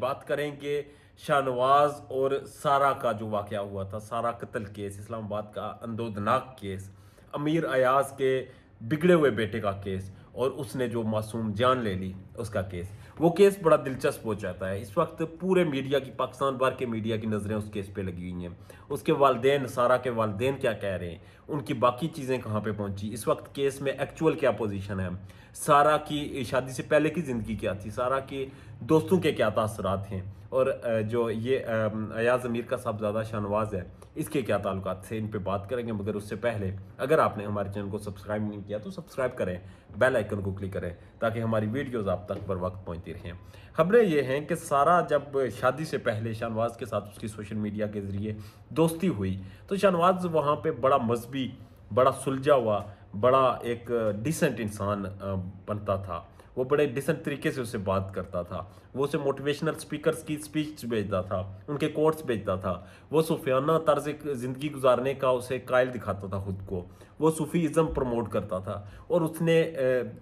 बात करेंगे शाहनवाज और सारा का जो वाक़ हुआ था सारा कत्ल केस इस्लामाबाद का अंदोदनाक केस अमीर अयाज के बिगड़े हुए बेटे का केस और उसने जो मासूम जान ले ली उसका केस वो केस बड़ा दिलचस्प हो जाता है इस वक्त पूरे मीडिया की पाकिस्तान भर के मीडिया की नज़रें उस केस पे लगी हुई हैं उसके वालदेन सारा के वालदेन क्या कह रहे हैं उनकी बाकी चीज़ें कहाँ पे पहुँची इस वक्त केस में एक्चुअल क्या पोजीशन है सारा की शादी से पहले की ज़िंदगी क्या थी सारा के दोस्तों के क्या तसरात हैं और जो ये अयाज अमीर का साहबजादा शाहनवाज है इसके क्या ताल्लुक थे इन पर बात करेंगे मगर उससे पहले अगर आपने हमारे चैनल को सब्सक्राइब नहीं किया तो सब्सक्राइब करें बेल आइकन को क्लिक करें ताकि हमारी वीडियोज़ आप तक पर वक्त पहुँचें होती रहें खबरें ये हैं कि सारा जब शादी से पहले शाहनवाज के साथ उसकी सोशल मीडिया के ज़रिए दोस्ती हुई तो शाहनवाज वहाँ पर बड़ा मजहबी बड़ा सुलझा हुआ बड़ा एक डिसेंट इंसान बनता था वो बड़े डिसेंट तरीके से उससे बात करता था वो उसे मोटिवेशनल स्पीकर्स की स्पीच भेजता था उनके कोर्ट्स भेजता था वो सूफियाना तर्ज ज़िंदगी गुजारने का उसे कायल दिखाता था खुद को वो सूफ़ीज़म प्रमोट करता था और उसने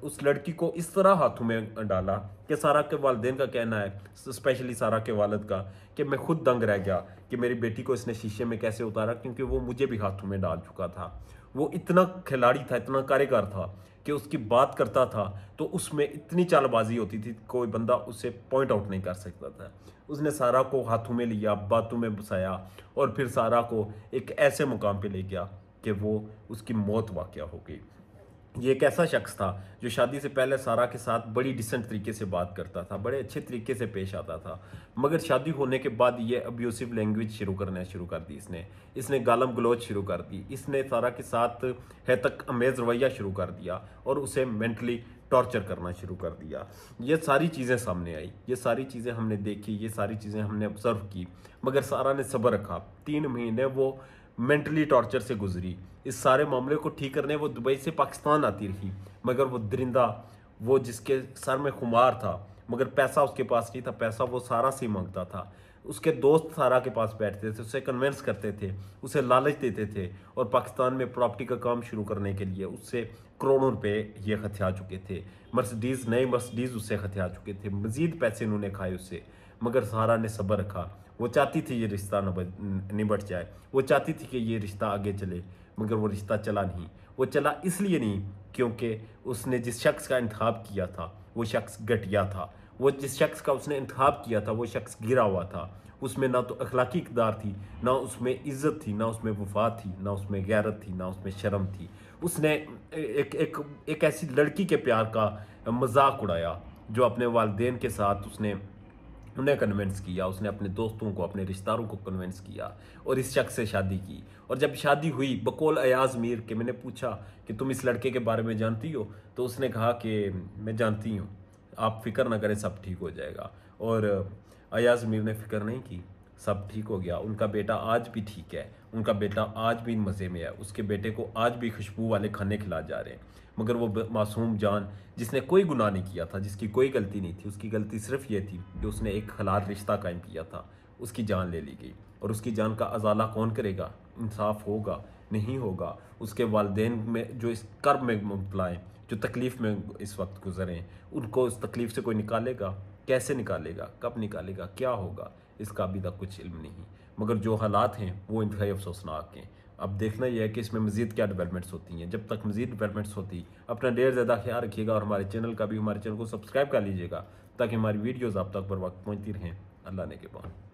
उस लड़की को इस तरह हाथों में डाला कि सारा के वालदे का कहना है स्पेशली सारा के वालद का कि मैं खुद दंग रह गया कि मेरी बेटी को इसने शीशे में कैसे उतारा क्योंकि वो मुझे भी हाथों में डाल चुका था वो इतना खिलाड़ी था इतना कारीगर था कि उसकी बात करता था तो उसमें इतनी चालबाजी होती थी कोई बंदा उसे पॉइंट आउट नहीं कर सकता था उसने सारा को हाथों में लिया बातों में बसाया और फिर सारा को एक ऐसे मुकाम पे ले गया कि वो उसकी मौत वाक़ हो गई ये एक ऐसा शख्स था जो शादी से पहले सारा के साथ बड़ी डिसेंट तरीके से बात करता था बड़े अच्छे तरीके से पेश आता था मगर शादी होने के बाद ये अब्यूसिव लैंग्वेज शुरू करना शुरू कर दी इसने इसने गालम गलोच शुरू कर दी इसने सारा के साथ है तक अमेज रवैया शुरू कर दिया और उसे मैंटली टॉर्चर करना शुरू कर दिया ये सारी चीज़ें सामने आई ये सारी चीज़ें हमने देखी ये सारी चीज़ें हमने ऑब्ज़र्व की मगर सारा ने सब्र रखा तीन महीने वो मेंटली टॉर्चर से गुजरी इस सारे मामले को ठीक करने वो दुबई से पाकिस्तान आती रही मगर वो दरिंदा वो जिसके सर में खुमार था मगर पैसा उसके पास नहीं था पैसा वो सारा से मांगता था उसके दोस्त सारा के पास बैठते थे उसे कन्वेंस करते थे उसे लालच देते थे और पाकिस्तान में प्रॉपर्टी का काम शुरू करने के लिए उससे करोड़ों रुपए ये हथिया चुके थे मर्सडीज़ नए मर्सडीज़ उससे हथिया चुके थे मज़ीद पैसे उन्होंने खाए उससे मगर सहारा ने सब्र रखा वो चाहती थी ये रिश्ता निबट जाए वो चाहती थी कि ये रिश्ता आगे चले मगर वो रिश्ता चला नहीं वो चला इसलिए नहीं क्योंकि उसने जिस शख्स का इंतब किया था वो शख्स घटिया था वो जिस शख्स का उसने इंतब किया था वो शख्स गिरा हुआ था उसमें ना तो अखलाकी इकदार थी ना उसमें इज़्ज़त थी ना उसमें वफा थी ना उसमें गैरत थी ना उसमें शर्म थी उसने एक एक एक ऐसी लड़की के प्यार का मजाक उड़ाया जो अपने वालदेन के साथ उसने उन्हें कन्वेंस किया उसने अपने दोस्तों को अपने रिश्तेदारों को कन्वेंस किया और इस शख्स से शादी की और जब शादी हुई बकोल अयाज मीर के मैंने पूछा कि तुम इस लड़के के बारे में जानती हो तो उसने कहा कि मैं जानती हूँ आप फिक्र ना करें सब ठीक हो जाएगा और अयाज मीर ने फिक्र नहीं की सब ठीक हो गया उनका बेटा आज भी ठीक है उनका बेटा आज भी मज़े में है उसके बेटे को आज भी खुशबू वाले खाने खिला जा रहे हैं मगर वो मासूम जान जिसने कोई गुनाह नहीं किया था जिसकी कोई गलती नहीं थी उसकी गलती सिर्फ ये थी कि उसने एक खलात रिश्ता कायम किया था उसकी जान ले ली गई और उसकी जान का अजाला कौन करेगा इंसाफ होगा नहीं होगा उसके वालदेन में जो इस कर्ब में मुबला जो तकलीफ़ में इस वक्त गुजरें उनको उस तकलीफ़ से कोई निकालेगा कैसे निकालेगा कब निकालेगा क्या होगा इसका अभी तक कुछ इल्म नहीं मगर जो हालात हैं वो इंतहाई अफसोसनाक हैं अब देखना यह है कि इसमें मज़ीद क्या डेवलपमेंट्स होती हैं जब तक मज़ीद डेवलपमेंट्स होती अपना ढेर ज़्यादा ख्याल रखिएगा और हमारे चैनल का भी हमारे चैनल को सब्सक्राइब कर लीजिएगा ताकि हमारी वीडियोज़ आप तक पर वक्त पहुँचती रहें अल्लाह ने के बाद